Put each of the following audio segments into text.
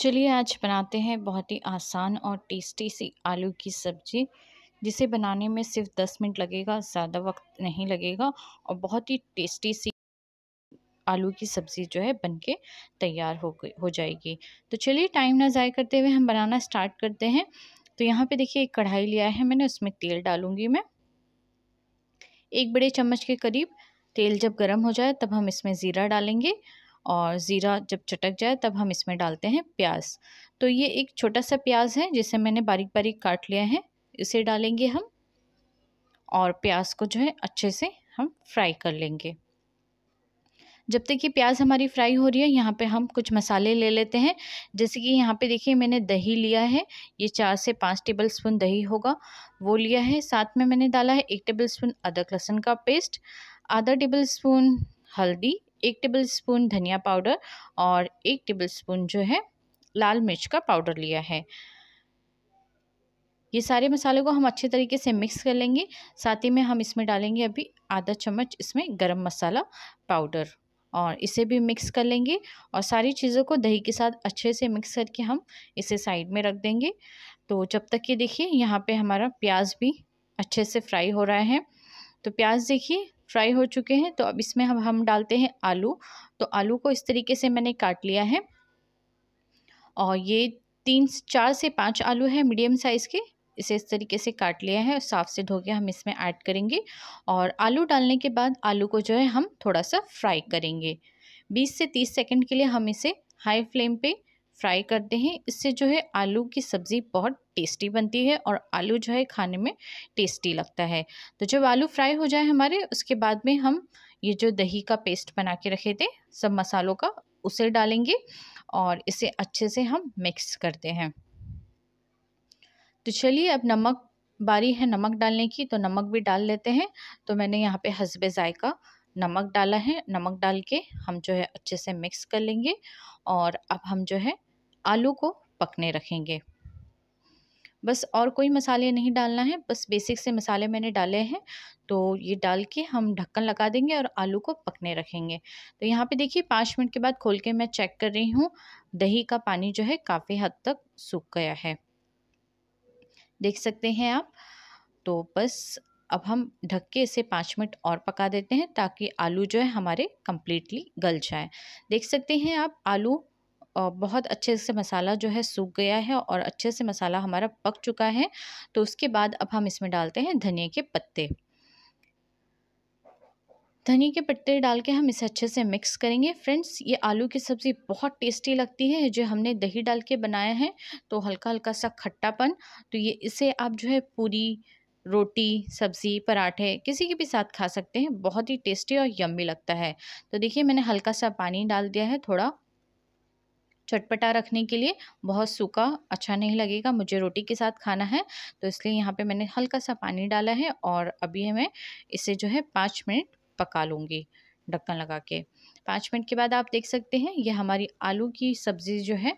चलिए आज बनाते हैं बहुत ही आसान और टेस्टी सी आलू की सब्ज़ी जिसे बनाने में सिर्फ दस मिनट लगेगा ज़्यादा वक्त नहीं लगेगा और बहुत ही टेस्टी सी आलू की सब्ज़ी जो है बन के तैयार हो हो जाएगी तो चलिए टाइम ना ज़ाय करते हुए हम बनाना स्टार्ट करते हैं तो यहाँ पे देखिए एक कढ़ाई लिया है मैंने उसमें तेल डालूंगी मैं एक बड़े चम्मच के करीब तेल जब गर्म हो जाए तब हम इसमें ज़ीरा डालेंगे और ज़ीरा जब चटक जाए तब हम इसमें डालते हैं प्याज तो ये एक छोटा सा प्याज है जिसे मैंने बारीक बारीक काट लिया है इसे डालेंगे हम और प्याज को जो है अच्छे से हम फ्राई कर लेंगे जब तक ये प्याज हमारी फ्राई हो रही है यहाँ पे हम कुछ मसाले ले लेते हैं जैसे कि यहाँ पे देखिए मैंने दही लिया है ये चार से पाँच टेबल स्पून दही होगा वो लिया है साथ में मैंने डाला है एक टेबल स्पून अदरक लहसुन का पेस्ट आधा टेबल स्पून हल्दी एक टेबल स्पून धनिया पाउडर और एक टेबल स्पून जो है लाल मिर्च का पाउडर लिया है ये सारे मसाले को हम अच्छे तरीके से मिक्स कर लेंगे साथ ही में हम इसमें डालेंगे अभी आधा चम्मच इसमें गरम मसाला पाउडर और इसे भी मिक्स कर लेंगे और सारी चीज़ों को दही के साथ अच्छे से मिक्स करके हम इसे साइड में रख देंगे तो जब तक ये देखिए यहाँ पे हमारा प्याज भी अच्छे से फ्राई हो रहा है तो प्याज देखिए फ्राई हो चुके हैं तो अब इसमें हम हम डालते हैं आलू तो आलू को इस तरीके से मैंने काट लिया है और ये तीन चार से पाँच आलू है मीडियम साइज़ के इसे इस तरीके से काट लिया है साफ़ से धो के हम इसमें ऐड करेंगे और आलू डालने के बाद आलू को जो है हम थोड़ा सा फ्राई करेंगे 20 से 30 सेकंड के लिए हम इसे हाई फ्लेम पे फ्राई करते हैं इससे जो है आलू की सब्ज़ी बहुत टेस्टी बनती है और आलू जो है खाने में टेस्टी लगता है तो जब आलू फ्राई हो जाए हमारे उसके बाद में हम ये जो दही का पेस्ट बना के रखे थे सब मसालों का उसे डालेंगे और इसे अच्छे से हम मिक्स करते हैं तो चलिए अब नमक बारी है नमक डालने की तो नमक भी डाल लेते हैं तो मैंने यहाँ पे हसबे ज़ायका नमक डाला है नमक डाल के हम जो है अच्छे से मिक्स कर लेंगे और अब हम जो है आलू को पकने रखेंगे बस और कोई मसाले नहीं डालना है बस बेसिक से मसाले मैंने डाले हैं तो ये डाल के हम ढक्कन लगा देंगे और आलू को पकने रखेंगे तो यहाँ पे देखिए पाँच मिनट के बाद खोल के मैं चेक कर रही हूँ दही का पानी जो है काफ़ी हद तक सूख गया है देख सकते हैं आप तो बस अब हम ढक के इसे पाँच मिनट और पका देते हैं ताकि आलू जो है हमारे कम्प्लीटली गल जाए देख सकते हैं आप आलू और बहुत अच्छे से मसाला जो है सूख गया है और अच्छे से मसाला हमारा पक चुका है तो उसके बाद अब हम इसमें डालते हैं धनिया के पत्ते धनिया के पत्ते डाल के हम इसे अच्छे से मिक्स करेंगे फ्रेंड्स ये आलू की सब्ज़ी बहुत टेस्टी लगती है जो हमने दही डाल के बनाया है तो हल्का हल्का सा खट्टापन तो ये इसे आप जो है पूरी रोटी सब्ज़ी पराठे किसी के भी साथ खा सकते हैं बहुत ही टेस्टी और यम्मी लगता है तो देखिए मैंने हल्का सा पानी डाल दिया है थोड़ा चटपटा रखने के लिए बहुत सूखा अच्छा नहीं लगेगा मुझे रोटी के साथ खाना है तो इसलिए यहाँ पे मैंने हल्का सा पानी डाला है और अभी मैं इसे जो है पाँच मिनट पका लूँगी ढक्कन लगा के पाँच मिनट के बाद आप देख सकते हैं ये हमारी आलू की सब्ज़ी जो है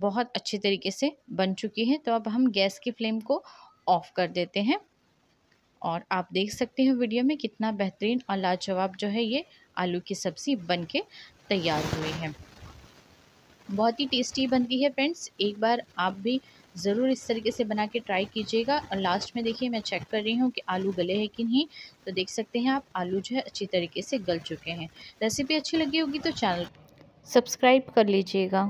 बहुत अच्छे तरीके से बन चुकी है तो अब हम गैस की फ्लेम को ऑफ़ कर देते हैं और आप देख सकते हैं वीडियो में कितना बेहतरीन और लाजवाब जो है ये आलू की सब्ज़ी बन के तैयार हुई है बहुत ही टेस्टी बनती है फ्रेंड्स एक बार आप भी ज़रूर इस तरीके से बना के ट्राई कीजिएगा और लास्ट में देखिए मैं चेक कर रही हूँ कि आलू गले हैं कि नहीं तो देख सकते हैं आप आलू जो है अच्छी तरीके से गल चुके हैं रेसिपी अच्छी लगी होगी तो चैनल सब्सक्राइब कर लीजिएगा